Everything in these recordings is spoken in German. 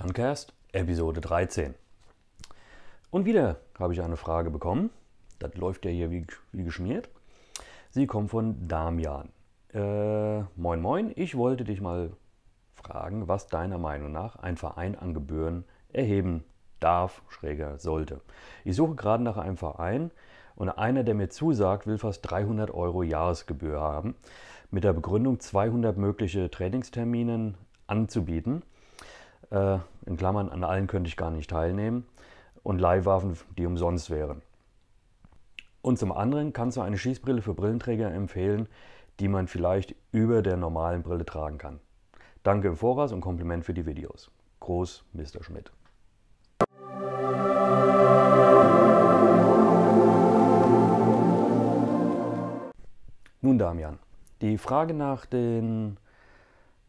Guncast, Episode 13. Und wieder habe ich eine Frage bekommen. Das läuft ja hier wie, wie geschmiert. Sie kommt von Damian. Äh, moin, moin, ich wollte dich mal fragen, was deiner Meinung nach ein Verein an Gebühren erheben darf, schräger sollte. Ich suche gerade nach einem Verein und einer, der mir zusagt, will fast 300 Euro Jahresgebühr haben, mit der Begründung, 200 mögliche Trainingstermine anzubieten äh, in Klammern, an allen könnte ich gar nicht teilnehmen, und Leihwaffen, die umsonst wären. Und zum anderen kannst du eine Schießbrille für Brillenträger empfehlen, die man vielleicht über der normalen Brille tragen kann. Danke im Voraus und Kompliment für die Videos. Groß, Mr. Schmidt. Nun, Damian, die Frage nach den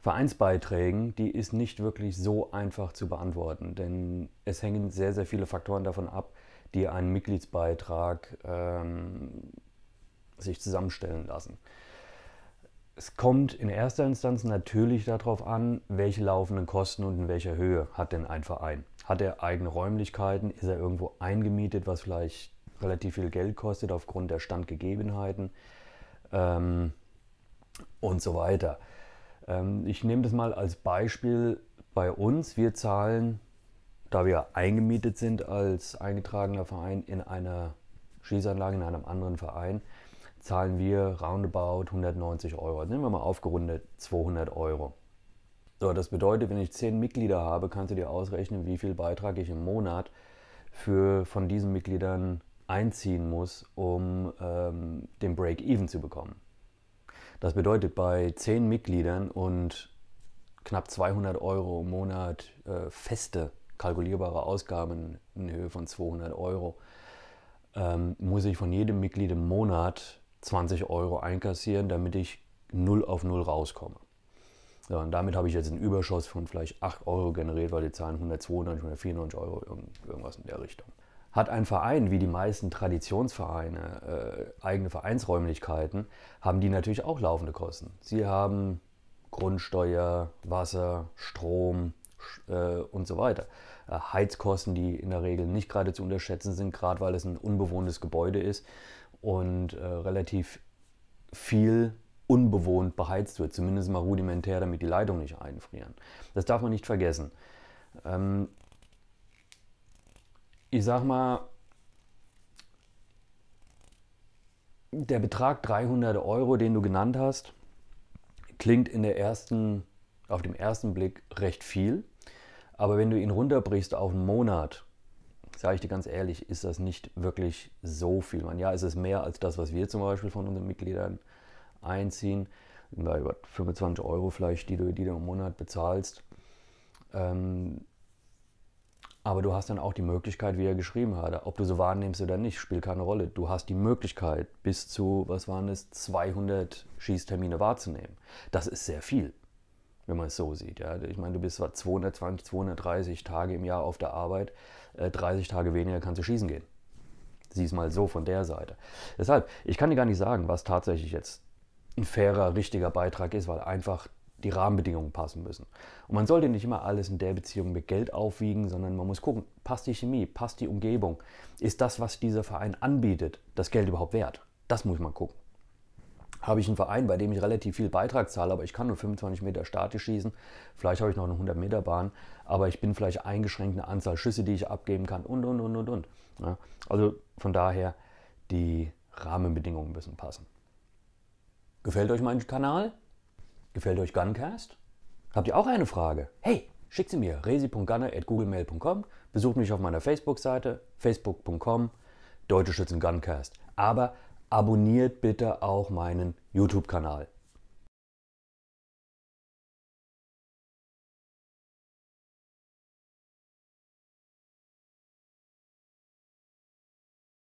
Vereinsbeiträgen, die ist nicht wirklich so einfach zu beantworten, denn es hängen sehr, sehr viele Faktoren davon ab, die einen Mitgliedsbeitrag ähm, sich zusammenstellen lassen. Es kommt in erster Instanz natürlich darauf an, welche laufenden Kosten und in welcher Höhe hat denn ein Verein. Hat er eigene Räumlichkeiten? Ist er irgendwo eingemietet, was vielleicht relativ viel Geld kostet aufgrund der Standgegebenheiten ähm, und so weiter? Ähm, ich nehme das mal als Beispiel bei uns. Wir zahlen, da wir eingemietet sind als eingetragener Verein in einer Schießanlage, in einem anderen Verein, zahlen wir roundabout 190 Euro. Nehmen wir mal aufgerundet 200 Euro. So, das bedeutet, wenn ich 10 Mitglieder habe, kannst du dir ausrechnen, wie viel Beitrag ich im Monat für, von diesen Mitgliedern einziehen muss, um ähm, den Break-Even zu bekommen. Das bedeutet, bei 10 Mitgliedern und knapp 200 Euro im Monat äh, feste, kalkulierbare Ausgaben in Höhe von 200 Euro, ähm, muss ich von jedem Mitglied im Monat 20 Euro einkassieren, damit ich 0 auf 0 rauskomme. So, und damit habe ich jetzt einen Überschuss von vielleicht 8 Euro generiert, weil die zahlen 192, 194 Euro, irgendwas in der Richtung. Hat ein Verein, wie die meisten Traditionsvereine, äh, eigene Vereinsräumlichkeiten, haben die natürlich auch laufende Kosten. Sie haben Grundsteuer, Wasser, Strom äh, und so weiter. Äh, Heizkosten, die in der Regel nicht gerade zu unterschätzen sind, gerade weil es ein unbewohntes Gebäude ist und äh, relativ viel unbewohnt beheizt wird, zumindest mal rudimentär, damit die Leitungen nicht einfrieren. Das darf man nicht vergessen. Ähm, ich sag mal, der Betrag 300 Euro, den du genannt hast, klingt in der ersten, auf dem ersten Blick recht viel. Aber wenn du ihn runterbrichst auf einen Monat, sage ich dir ganz ehrlich, ist das nicht wirklich so viel. Man, ja, es ist mehr als das, was wir zum Beispiel von unseren Mitgliedern einziehen. über 25 Euro vielleicht, die du, die du im Monat bezahlst. Ähm, aber du hast dann auch die Möglichkeit, wie er geschrieben hat, ob du so wahrnimmst oder nicht, spielt keine Rolle. Du hast die Möglichkeit, bis zu, was waren es, 200 Schießtermine wahrzunehmen. Das ist sehr viel, wenn man es so sieht. Ja. Ich meine, du bist zwar 220, 230 Tage im Jahr auf der Arbeit, 30 äh, Tage weniger kannst du schießen gehen. Sieh es mal so von der Seite. Deshalb, ich kann dir gar nicht sagen, was tatsächlich jetzt ein fairer, richtiger Beitrag ist, weil einfach die Rahmenbedingungen passen müssen. Und man sollte nicht immer alles in der Beziehung mit Geld aufwiegen, sondern man muss gucken, passt die Chemie, passt die Umgebung, ist das, was dieser Verein anbietet, das Geld überhaupt wert? Das muss man gucken. Habe ich einen Verein, bei dem ich relativ viel Beitrag zahle, aber ich kann nur 25 Meter statisch schießen, vielleicht habe ich noch eine 100 Meter Bahn, aber ich bin vielleicht eingeschränkt eine Anzahl Schüsse, die ich abgeben kann und, und, und, und, und. Ja, also von daher, die Rahmenbedingungen müssen passen. Gefällt euch mein Kanal? Gefällt euch Guncast? Habt ihr auch eine Frage? Hey, schickt sie mir resi.gunner.googlemail.com, besucht mich auf meiner Facebook-Seite facebook.com Deutsche Schützen Guncast. Aber abonniert bitte auch meinen YouTube-Kanal.